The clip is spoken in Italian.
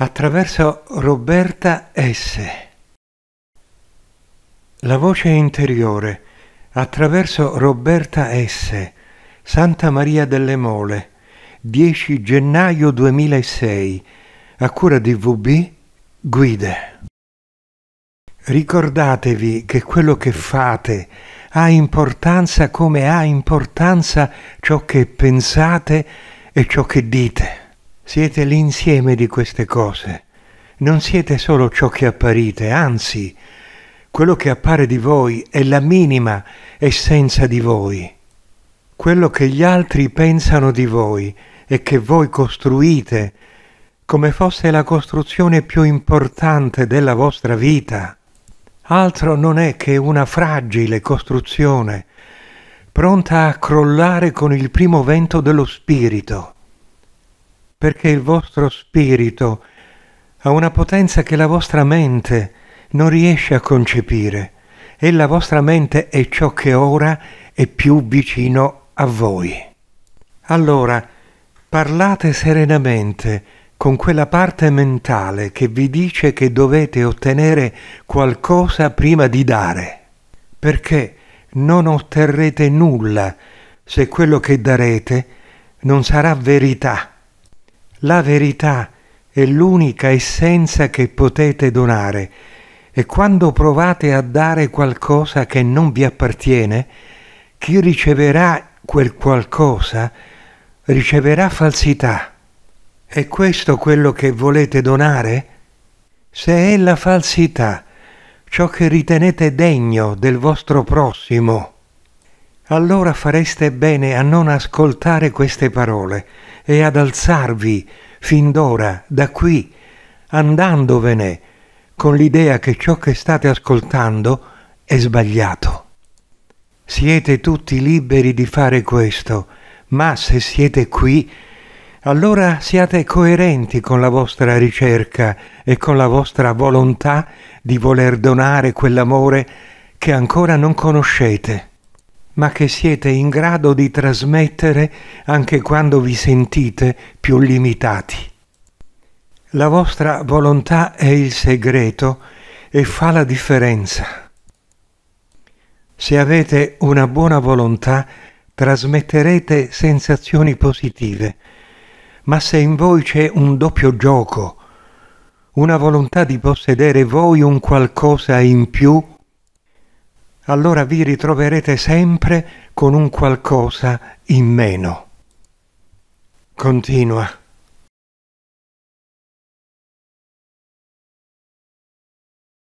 attraverso Roberta S. La voce interiore attraverso Roberta S. Santa Maria delle Mole 10 gennaio 2006 a cura di VB Guide. Ricordatevi che quello che fate ha importanza come ha importanza ciò che pensate e ciò che dite. Siete l'insieme di queste cose. Non siete solo ciò che apparite, anzi, quello che appare di voi è la minima essenza di voi. Quello che gli altri pensano di voi e che voi costruite come fosse la costruzione più importante della vostra vita, altro non è che una fragile costruzione pronta a crollare con il primo vento dello spirito perché il vostro spirito ha una potenza che la vostra mente non riesce a concepire e la vostra mente è ciò che ora è più vicino a voi. Allora, parlate serenamente con quella parte mentale che vi dice che dovete ottenere qualcosa prima di dare, perché non otterrete nulla se quello che darete non sarà verità. La verità è l'unica essenza che potete donare e quando provate a dare qualcosa che non vi appartiene, chi riceverà quel qualcosa riceverà falsità. È questo quello che volete donare? Se è la falsità, ciò che ritenete degno del vostro prossimo, allora fareste bene a non ascoltare queste parole e ad alzarvi fin d'ora da qui, andandovene, con l'idea che ciò che state ascoltando è sbagliato. Siete tutti liberi di fare questo, ma se siete qui, allora siate coerenti con la vostra ricerca e con la vostra volontà di voler donare quell'amore che ancora non conoscete ma che siete in grado di trasmettere anche quando vi sentite più limitati. La vostra volontà è il segreto e fa la differenza. Se avete una buona volontà, trasmetterete sensazioni positive, ma se in voi c'è un doppio gioco, una volontà di possedere voi un qualcosa in più allora vi ritroverete sempre con un qualcosa in meno. Continua.